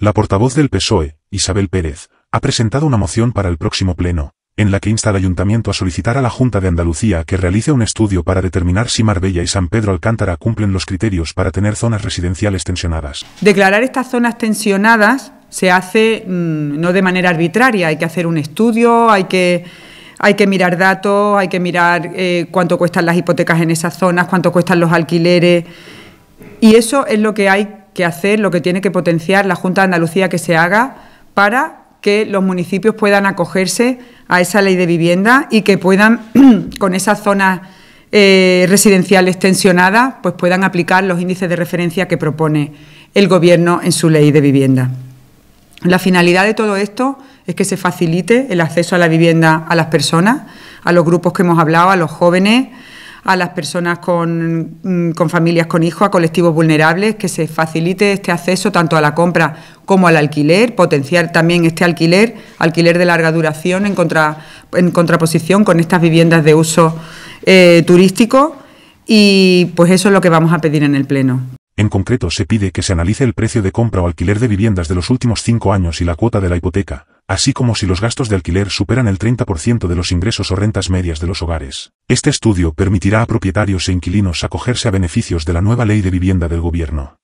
La portavoz del PSOE, Isabel Pérez, ha presentado una moción para el próximo pleno, en la que insta al Ayuntamiento a solicitar a la Junta de Andalucía que realice un estudio para determinar si Marbella y San Pedro Alcántara cumplen los criterios para tener zonas residenciales tensionadas. Declarar estas zonas tensionadas se hace mm, no de manera arbitraria, hay que hacer un estudio, hay que hay que mirar datos, hay que mirar eh, cuánto cuestan las hipotecas en esas zonas, cuánto cuestan los alquileres. Y eso es lo que hay que hacer, lo que tiene que potenciar la Junta de Andalucía que se haga para que los municipios puedan acogerse a esa ley de vivienda y que puedan, con esas zonas eh, residenciales tensionadas, pues puedan aplicar los índices de referencia que propone el Gobierno en su ley de vivienda. La finalidad de todo esto es que se facilite el acceso a la vivienda a las personas, a los grupos que hemos hablado, a los jóvenes, a las personas mm, con, familias con hijos, a colectivos vulnerables, que se facilite este acceso tanto a la compra como al alquiler, potenciar también este alquiler, alquiler de larga duración en, contra, en contraposición con estas viviendas de uso eh, turístico y pues eso es lo que vamos a pedir en el Pleno. En concreto, se pide que se analice el precio de compra o alquiler de viviendas de los últimos cinco años y la cuota de la hipoteca, así como si los gastos de alquiler superan el 30% de los ingresos o rentas medias de los hogares. Este estudio permitirá a propietarios e inquilinos acogerse a beneficios de la nueva ley de vivienda del gobierno.